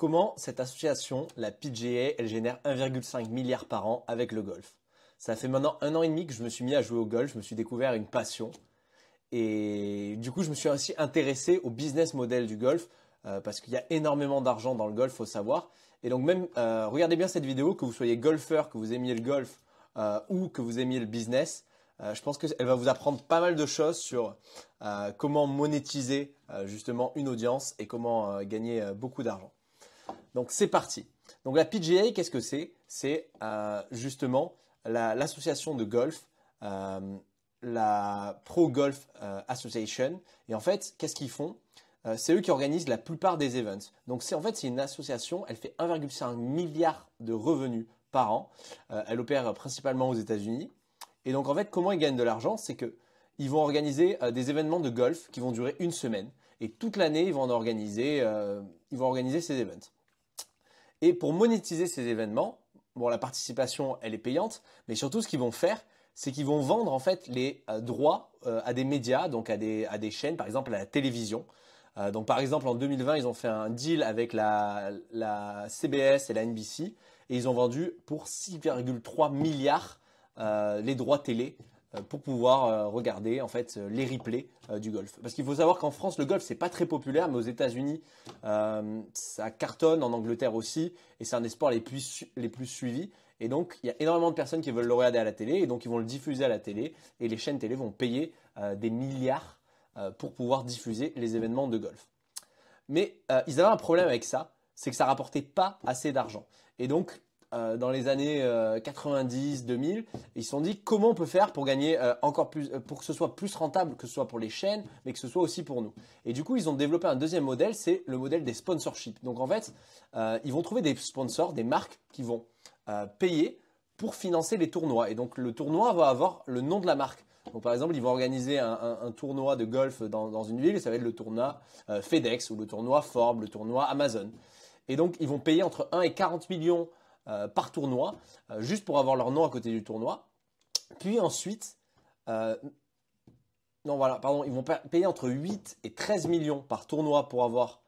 Comment cette association, la PGA, elle génère 1,5 milliard par an avec le golf Ça fait maintenant un an et demi que je me suis mis à jouer au golf, je me suis découvert une passion. Et du coup, je me suis ainsi intéressé au business model du golf, euh, parce qu'il y a énormément d'argent dans le golf, faut savoir. Et donc même, euh, regardez bien cette vidéo, que vous soyez golfeur, que vous aimiez le golf euh, ou que vous aimiez le business, je pense qu'elle va vous apprendre pas mal de choses sur comment monétiser justement une audience et comment gagner beaucoup d'argent. Donc c'est parti. Donc la PGA, qu'est-ce que c'est C'est euh, justement l'association de golf, euh, la Pro Golf euh, Association. Et en fait, qu'est-ce qu'ils font C'est eux qui organisent la plupart des events. Donc c'est en fait c'est une association. Elle fait 1,5 milliard de revenus par an. elle opère principalement aux États-Unis. Et donc en fait, comment ils gagnent de l'argent C'est qu'ils vont organiser des événements de golf qui vont durer une semaine. Et toute l'année, ils vont en organiser, ils vont organiser ces events. Et pour monétiser ces événements, bon, la participation, elle est payante, mais surtout, ce qu'ils vont faire, c'est qu'ils vont vendre en fait les euh, droits euh, à des médias, donc à des, chaînes, par exemple à la télévision. Euh, donc par exemple en 2020, ils ont fait un deal avec la, la CBS et la NBC et ils ont vendu pour 6,3 milliards les droits télé euh, pour pouvoir euh, regarder en fait euh, les replays du golf. Parce qu'il faut savoir qu'en France le golf c'est pas très populaire, mais aux États-Unis ça cartonne, en Angleterre aussi, et c'est un des sports les plus, les plus suivis. Et donc il y a énormément de personnes qui veulent le regarder à la télé, et donc ils vont le diffuser à la télé, et les chaînes télé vont payer des milliards pour pouvoir diffuser les événements de golf. Mais ils avaient un problème avec ça, c'est que ça rapportait pas assez d'argent. Et donc euh, dans les années 90, euh, 2000. Ils se sont dit comment on peut faire pour gagner euh, encore plus, pour que ce soit plus rentable, que ce soit pour les chaînes, mais que ce soit aussi pour nous. Et du coup, ils ont développé un deuxième modèle, c'est le modèle des sponsorships. Donc en fait, ils vont trouver des sponsors, des marques qui vont payer pour financer les tournois. Et donc le tournoi va avoir le nom de la marque. Donc, par exemple, ils vont organiser un, tournoi de golf dans, une ville, et ça va être le tournoi FedEx ou le tournoi Forbes, le tournoi Amazon. Et donc, ils vont payer entre 1 et 40 millions euh, par tournoi, euh, juste pour avoir leur nom à côté du tournoi. Puis ensuite, euh, non voilà, pardon, ils vont payer entre 8 et 13 millions par tournoi pour avoir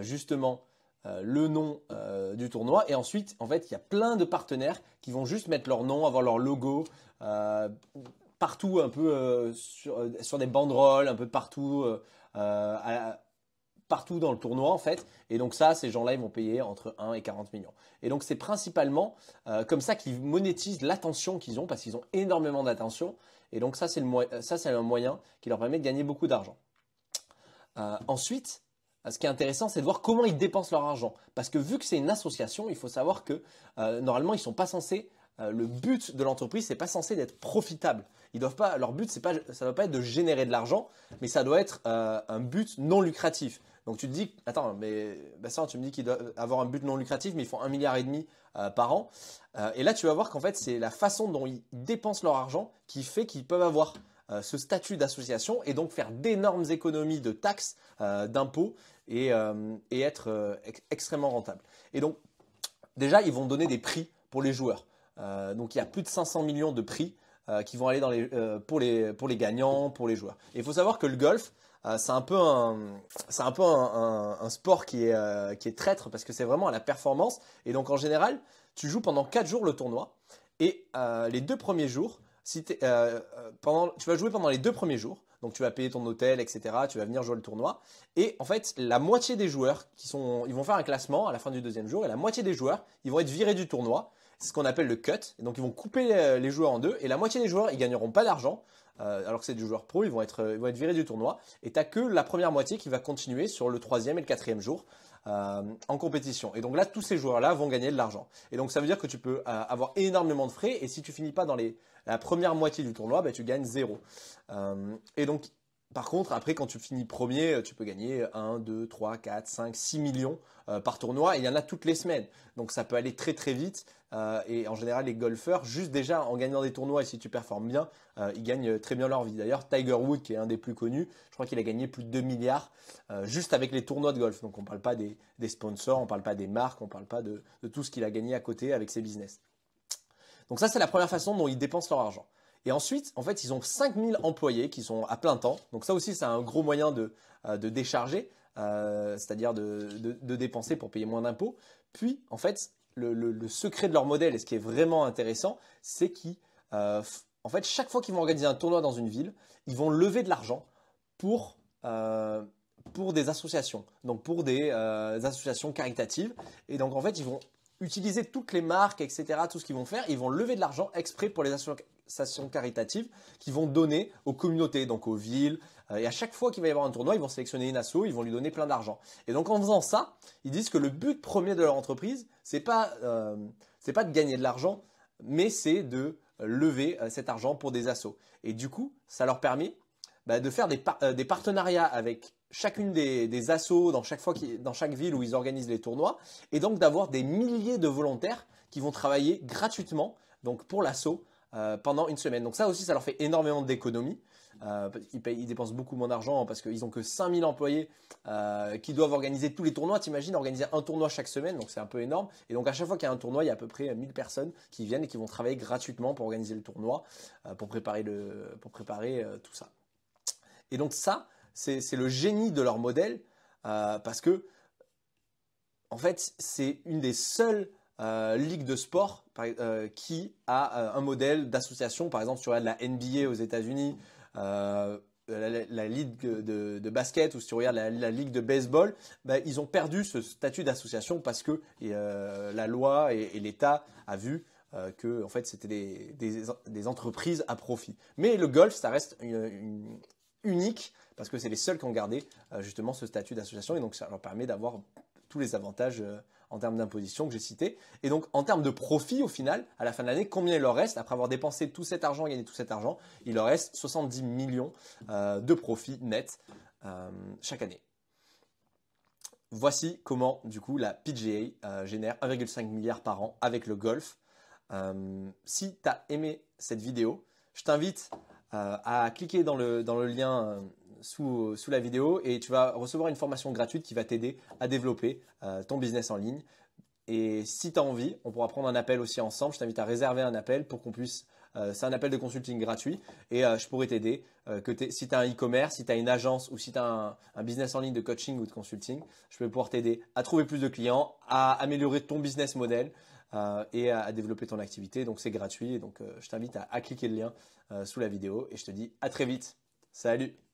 justement le nom du tournoi. Et ensuite, en fait, il y a plein de partenaires qui vont juste mettre leur nom, avoir leur logo. partout un peu sur, des banderoles, un peu partout partout dans le tournoi en fait. Et donc ça, ces gens-là, ils vont payer entre 1 et 40 millions. Et donc c'est principalement euh, comme ça qu'ils monétisent l'attention qu'ils ont parce qu'ils ont énormément d'attention. Et donc ça, c'est un moyen qui leur permet de gagner beaucoup d'argent. Euh, ensuite, ce qui est intéressant, c'est de voir comment ils dépensent leur argent. Parce que vu que c'est une association, il faut savoir que euh, normalement, ils sont pas censés euh, le but de l'entreprise, c'est pas censé d'être profitable. Ils doivent pas, leur but, c'est pas, ça doit pas être de générer de l'argent, mais ça doit être euh, un but non lucratif. Donc tu te dis, attends, mais ça tu me dis qu'ils doivent euh, avoir un but non lucratif, mais ils font un milliard et demi par an. et là, tu vas voir qu'en fait, c'est la façon dont ils dépensent leur argent qui fait qu'ils peuvent avoir ce statut d'association et donc faire d'énormes économies de taxes, d'impôts et, être extrêmement rentable. Et donc, déjà, ils vont donner des prix pour les joueurs. Euh, donc il y a plus de 500 millions de prix euh, qui vont aller euh, pour, les, gagnants, pour les joueurs. Et il faut savoir que le golf, c'est un peu un, sport qui est, traître parce que c'est vraiment à la performance. Et donc en général, tu joues pendant 4 jours le tournoi. Et les deux premiers jours, tu vas jouer pendant les deux premiers jours. Donc tu vas payer ton hôtel, etc. Tu vas venir jouer le tournoi. Et en fait, la moitié des joueurs qui ils vont faire un classement à la fin du deuxième jour, et la moitié des joueurs, ils vont être virés du tournoi c'est ce qu'on appelle le cut. Et donc ils vont couper euh, les joueurs en deux et la moitié des joueurs ils gagneront pas d'argent. Euh, alors que c'est des joueurs pro, ils vont être, euh, ils vont être virés du tournoi. Et t'as que la première moitié qui va continuer sur le troisième et le quatrième jour. en compétition. Et donc là, tous ces joueurs-là vont gagner de l'argent. Et donc ça veut dire que tu peux avoir énormément de frais. Et si tu finis pas dans les, la première moitié du tournoi, bah, tu gagnes zéro. et donc par contre, après, quand tu finis premier, euh, tu peux gagner 1, 2, 3, 4, 5, 6 millions euh, par tournoi. il y en a toutes les semaines. Donc ça peut aller très très vite. Euh, et en général, les golfeurs, juste déjà en gagnant des tournois et si tu performes bien, ils gagnent très bien leur vie. D'ailleurs, Tiger Woods, qui est un des plus connus, je crois qu'il a gagné plus de 2 milliards juste avec les tournois de golf. Donc on ne parle pas des, sponsors, on ne parle pas des marques, on ne parle pas de tout ce qu'il a gagné à côté avec ses business. Donc ça, c'est la première façon dont ils dépensent leur argent. Et ensuite, en fait, ils ont 5000 employés qui sont à plein temps. Donc ça aussi, c'est un gros moyen de, euh, décharger, euh, c'est-à-dire de, dépenser pour payer moins d'impôts. Puis, en fait, le, secret de leur modèle et ce qui est vraiment intéressant, c'est qu'ils, euh, en fait, chaque fois qu'ils vont organiser un tournoi dans une ville, ils vont lever de l'argent pour... pour des associations, donc pour des associations caritatives. Et donc en fait, ils vont utiliser toutes les marques, etc., tout ce qu'ils vont faire, ils vont lever de l'argent exprès pour les associations stations caritatives qui vont donner aux communautés, donc aux villes. Euh, et à chaque fois qu'il va y avoir un tournoi, ils vont sélectionner une asso, ils vont lui donner plein d'argent. Et donc en faisant ça, ils disent que le but premier de leur entreprise, c'est pas euh, c'est pas de gagner de l'argent, mais c'est de lever euh, cet argent pour des assos. Et du coup, ça leur permet bah, de faire des, partenariats avec chacune des, des assos dans chaque, dans chaque ville où ils organisent les tournois, et donc d'avoir des milliers de volontaires qui vont travailler gratuitement donc pour l'assaut euh, pendant une semaine. Donc ça aussi, ça leur fait énormément d'économies. Euh, ils, payent, ils dépensent beaucoup moins d'argent parce qu'ils ont que 5000 employés euh, qui doivent organiser tous les tournois. imagines organiser un tournoi chaque semaine, donc c'est un peu énorme. Et donc à chaque fois qu'il y a un tournoi, il y a à peu près 1000 personnes qui viennent et qui vont travailler gratuitement pour organiser le tournoi, pour préparer, le, pour préparer tout ça. Et donc ça, c'est le génie de leur modèle parce que, en fait, c'est une des seules euh, ligue de sport euh, qui a euh, un modèle d'association. Par exemple, si tu regardes la NBA aux États-Unis, la, ligue de, basket ou si tu regardes la, ligue de baseball, bah, ils ont perdu ce statut d'association parce que la loi et, l'État a vu que en fait c'était des, entreprises à profit. Mais le golf, ça reste unique parce que c'est les seuls qui ont gardé justement ce statut d'association et donc ça leur permet d'avoir tous les avantages euh, en termes d'imposition que j'ai cités. Et donc, en termes de profit, au final, à la fin de l'année, combien il leur reste Après avoir dépensé tout cet argent, gagné tout cet argent, il leur reste 70 millions euh, de profits nets euh, chaque année. Voici comment, du coup, la PGA génère 1,5 milliard par an avec le golf. si tu as aimé cette vidéo, je t'invite à cliquer dans le, dans le lien euh, sous, la vidéo et tu vas recevoir une formation gratuite qui va t'aider à développer euh, ton business en ligne. Et si tu as envie, on pourra prendre un appel aussi ensemble. Je t'invite à réserver un appel pour qu'on puisse... Euh, c'est un appel de consulting gratuit et je pourrais t'aider. que si tu as un e-commerce, si tu as une agence ou si tu as un, business en ligne de coaching ou de consulting, je peux pouvoir t'aider à trouver plus de clients, à améliorer ton business model, et à, développer ton activité. Donc c'est gratuit. Donc je t'invite à, cliquer le lien sous la vidéo et je te dis à très vite. Salut